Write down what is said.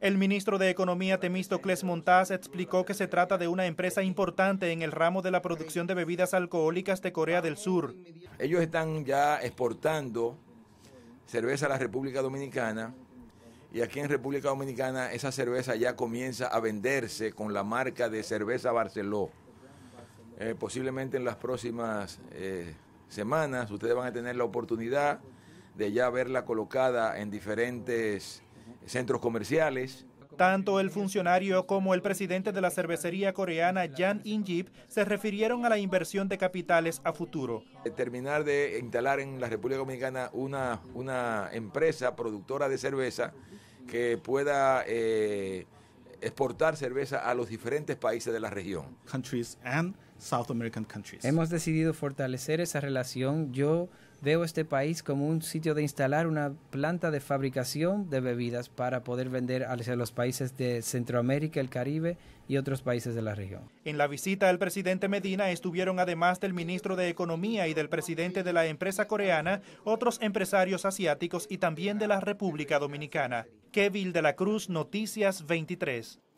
El ministro de Economía Temistocles Montaz explicó que se trata de una empresa importante en el ramo de la producción de bebidas alcohólicas de Corea del Sur. Ellos están ya exportando cerveza a la República Dominicana y aquí en República Dominicana esa cerveza ya comienza a venderse con la marca de cerveza Barceló. Eh, posiblemente en las próximas eh, semanas ustedes van a tener la oportunidad de ya verla colocada en diferentes centros comerciales. Tanto el funcionario como el presidente de la cervecería coreana, Jan Injip, se refirieron a la inversión de capitales a futuro. Eh, terminar de instalar en la República Dominicana una, una empresa productora de cerveza que pueda eh, exportar cerveza a los diferentes países de la región. Countries and South American countries. Hemos decidido fortalecer esa relación. Yo Veo este país como un sitio de instalar una planta de fabricación de bebidas para poder vender a los países de Centroamérica, el Caribe y otros países de la región. En la visita del presidente Medina estuvieron además del ministro de Economía y del presidente de la empresa coreana, otros empresarios asiáticos y también de la República Dominicana. Kevin de la Cruz, Noticias 23.